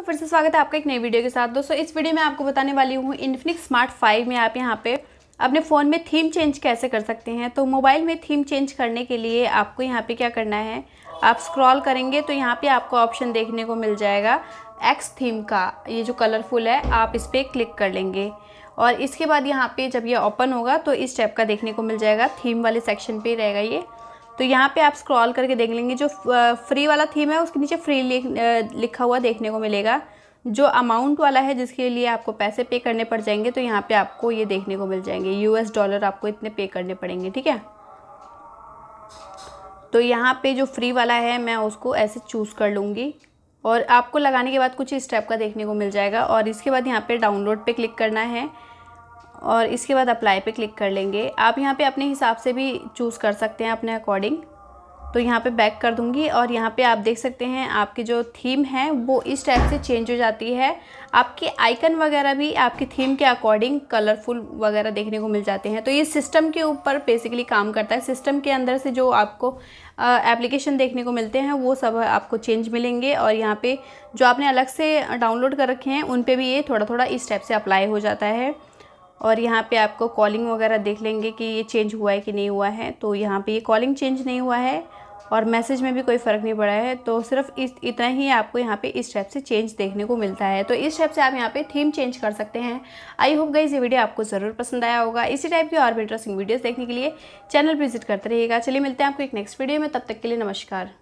तो फिर से स्वागत है आपका एक नई वीडियो के साथ दोस्तों इस वीडियो में आपको बताने वाली हूँ इन्फिनिक्स स्मार्ट फाइव में आप यहाँ पे अपने फ़ोन में थीम चेंज कैसे कर सकते हैं तो मोबाइल में थीम चेंज करने के लिए आपको यहाँ पे क्या करना है आप स्क्रॉल करेंगे तो यहाँ पे आपको ऑप्शन देखने को मिल जाएगा एक्स थीम का ये जो कलरफुल है आप इस पर क्लिक कर लेंगे और इसके बाद यहाँ पर जब ये ओपन होगा तो इस टाइप का देखने को मिल जाएगा थीम वाले सेक्शन पर रहेगा ये तो यहाँ पे आप स्क्रॉल करके देख लेंगे जो फ्री वाला थीम है उसके नीचे फ्री लिखा हुआ देखने को मिलेगा जो अमाउंट वाला है जिसके लिए आपको पैसे पे करने पड़ जाएंगे तो यहाँ पे आपको ये देखने को मिल जाएंगे यूएस डॉलर आपको इतने पे करने पड़ेंगे ठीक है तो यहाँ पे जो फ्री वाला है मैं उसको ऐसे चूज़ कर लूँगी और आपको लगाने के बाद कुछ इस टाइप का देखने को मिल जाएगा और इसके बाद यहाँ पे डाउनलोड पे क्लिक करना है और इसके बाद अप्लाई पे क्लिक कर लेंगे आप यहाँ पे अपने हिसाब से भी चूज़ कर सकते हैं अपने अकॉर्डिंग तो यहाँ पे बैक कर दूँगी और यहाँ पे आप देख सकते हैं आपकी जो थीम है वो इस टाइप से चेंज हो जाती है आपके आइकन वगैरह भी आपकी थीम के अकॉर्डिंग कलरफुल वगैरह देखने को मिल जाते हैं तो ये सिस्टम के ऊपर बेसिकली काम करता है सिस्टम के अंदर से जो आपको एप्लीकेशन देखने को मिलते हैं वो सब आपको चेंज मिलेंगे और यहाँ पर जो आपने अलग से डाउनलोड कर रखे हैं उन पर भी ये थोड़ा थोड़ा इस टाइप से अप्लाई हो जाता है और यहाँ पे आपको कॉलिंग वगैरह देख लेंगे कि ये चेंज हुआ है कि नहीं हुआ है तो यहाँ पे ये कॉलिंग चेंज नहीं हुआ है और मैसेज में भी कोई फ़र्क नहीं पड़ा है तो सिर्फ इस इतना ही आपको यहाँ पे इस टाइप से चेंज देखने को मिलता है तो इस टाइप से आप यहाँ पे थीम चेंज कर सकते हैं आई होप गई ये वीडियो आपको ज़रूर पसंद आया होगा इसी टाइप की और भी इंटरेस्टिंग वीडियोज़ देखने के लिए चैनल विजिट करते रहिएगा चलिए मिलते हैं आपको एक नेक्स्ट वीडियो में तब तक के लिए नमस्कार